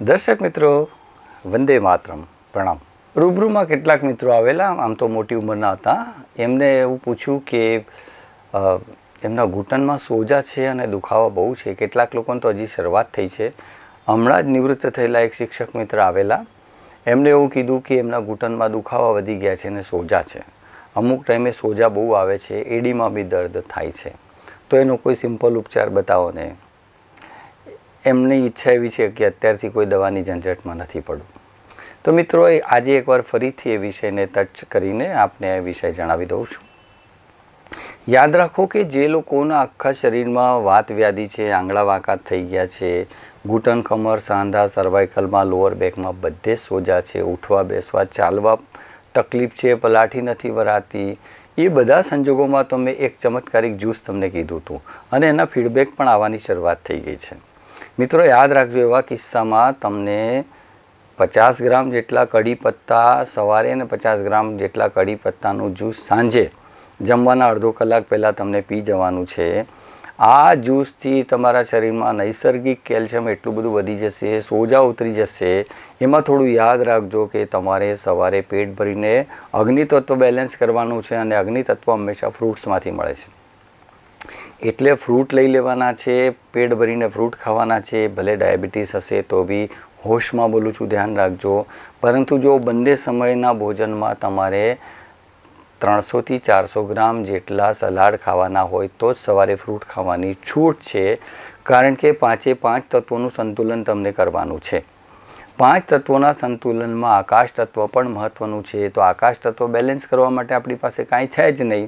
દર્શક મિત્રો વંદે માતરમ પ્રણામ રૂબરૂમાં કેટલાક મિત્રો આવેલા આમ તો મોટી ઉંમરના હતા એમને એવું પૂછ્યું કે એમના ઘૂંટણમાં સોજા છે અને દુખાવા બહુ છે કેટલાક લોકોને તો હજી શરૂઆત થઈ છે હમણાં જ નિવૃત્ત થયેલા એક શિક્ષક મિત્ર આવેલા એમણે એવું કીધું કે એમના ઘૂંટણમાં દુખાવા વધી ગયા છે અને સોજા છે અમુક ટાઈમે સોજા બહુ આવે છે એડીમાં બી દર્દ થાય છે તો એનો કોઈ સિમ્પલ ઉપચાર બતાવો ને એમની ઈચ્છા એવી છે કે અત્યારથી કોઈ દવાની ઝંઝટમાં નથી પડવું તો મિત્રો આજે એકવાર ફરીથી એ વિષયને ટચ કરીને આપને એ વિષય જણાવી દઉં છું યાદ રાખો કે જે લોકોના આખા શરીરમાં વાત વ્યાધિ છે આંગળા વાંકા થઈ ગયા છે ઘૂંટણ કમર સાંધા સર્વાઇકલમાં લોઅર બેકમાં બધે સોજા છે ઉઠવા બેસવા ચાલવા તકલીફ છે પલાઠી નથી વરાતી એ બધા સંજોગોમાં તો મેં એક ચમત્કારિક જ્યુસ તમને કીધું હતું અને એના ફીડબેક પણ આવવાની શરૂઆત થઈ ગઈ છે મિત્રો યાદ રાખજો એવા કિસ્સામાં તમને પચાસ ગ્રામ જેટલા કઢી પત્તા સવારે અને પચાસ ગ્રામ જેટલા કઢી પત્તાનું જ્યુસ સાંજે જમવાના અડધો કલાક પહેલાં તમને પી જવાનું છે આ જ્યુસથી તમારા શરીરમાં નૈસર્ગિક કેલ્શિયમ એટલું બધું વધી જશે સોજા ઉતરી જશે એમાં થોડું યાદ રાખજો કે તમારે સવારે પેટ ભરીને અગ્નિતત્વ બેલેન્સ કરવાનું છે અને અગ્નિતત્વ હંમેશા ફ્રૂટ્સમાંથી મળે છે એટલે ફ્રૂટ લઈ લેવાના છે પેટ ભરીને ફ્રૂટ ખાવાના છે ભલે ડાયાબિટીસ હશે તો બી હોશમાં બોલું છું ધ્યાન રાખજો પરંતુ જો બંને સમયના ભોજનમાં તમારે ત્રણસોથી ચારસો ગ્રામ જેટલા સલાડ ખાવાના હોય તો જ સવારે ફ્રૂટ ખાવાની છૂટ છે કારણ કે પાંચે પાંચ તત્વોનું સંતુલન તમને કરવાનું છે પાંચ તત્વોના સંતુલનમાં આકાશ તત્વ પણ મહત્વનું છે તો આકાશ તત્વ બેલેન્સ કરવા માટે આપણી પાસે કાંઈ છે જ નહીં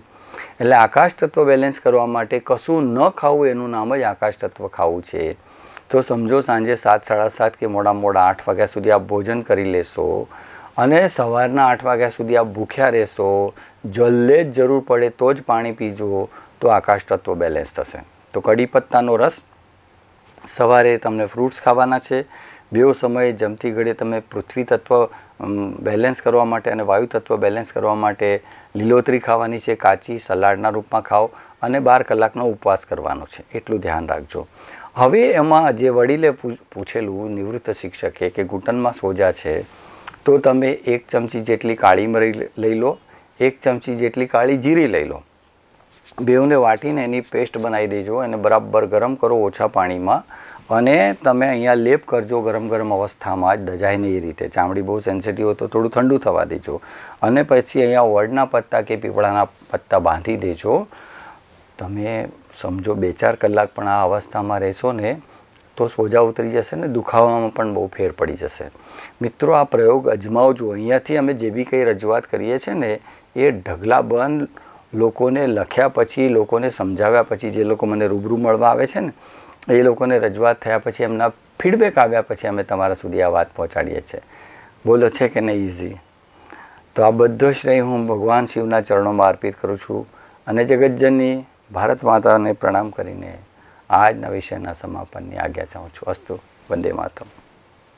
એટલે આકાશ તત્વ બેલેન્સ કરવા માટે કશું ન ખાવું એનું નામ જ આકાશ તત્વ ખાવું છે તો સમજો સાંજે સાત સાડા સાત કે મોડા મોડા આઠ વાગ્યા સુધી આપ ભોજન કરી લેશો અને સવારના આઠ વાગ્યા સુધી આપ ભૂખ્યા રહેશો જલ્દે જ જરૂર પડે તો જ પાણી પીજો તો આકાશ તત્વ બેલેન્સ થશે તો કડી પત્તાનો રસ સવારે તમને ફ્રૂટ્સ ખાવાના છે બેઉ સમયે જમતી ઘડીએ તમે પૃથ્વી તત્વ બેલેન્સ કરવા માટે અને વાયુ તત્વ બેલેન્સ કરવા માટે લીલોતરી ખાવાની છે કાચી સલાડના રૂપમાં ખાઓ અને બાર કલાકનો ઉપવાસ કરવાનો છે એટલું ધ્યાન રાખજો હવે એમાં જે વડીલે પૂછેલું નિવૃત્ત શિક્ષકે કે ઘૂંટણમાં સોજા છે તો તમે એક ચમચી જેટલી કાળી મરી લઈ લો એક ચમચી જેટલી કાળી જીરી લઈ લો બેઉને વાટીને એની પેસ્ટ બનાવી દેજો અને બરાબર ગરમ કરો ઓછા પાણીમાં અને તમે અહીંયા લેપ કરજો ગરમ ગરમ અવસ્થામાં જ દજાય નહીં એ રીતે ચામડી બહુ સેન્સિટિવ હોય તો થોડું ઠંડુ થવા દેજો અને પછી અહીંયા વડના પત્તા કે પીપળાના પત્તા બાંધી દેજો તમે સમજો બે ચાર કલાક પણ આ અવસ્થામાં રહેશો ને તો સોજા ઉતરી જશે ને દુખાવામાં પણ બહુ ફેર પડી જશે મિત્રો આ પ્રયોગ અજમાવજો અહીંયાથી અમે જે બી કંઈ રજૂઆત કરીએ છીએ ને એ ઢગલા બંધ લોકોને લખ્યા પછી લોકોને સમજાવ્યા પછી જે લોકો મને રૂબરૂ મળવા આવે છે ને એ લોકોને રજૂઆત થયા પછી એમના ફીડબેક આવ્યા પછી અમે તમારા સુધી આ વાત પહોંચાડીએ છીએ બોલો છે કે નહીં ઇઝી તો આ બધો શ્રેય હું ભગવાન શિવના ચરણોમાં અર્પિત કરું છું અને જગતજનની ભારત માતાને પ્રણામ કરીને આજના વિષયના સમાપનની આજ્ઞા ચાહું છું અસ્તુ વંદે માતરમ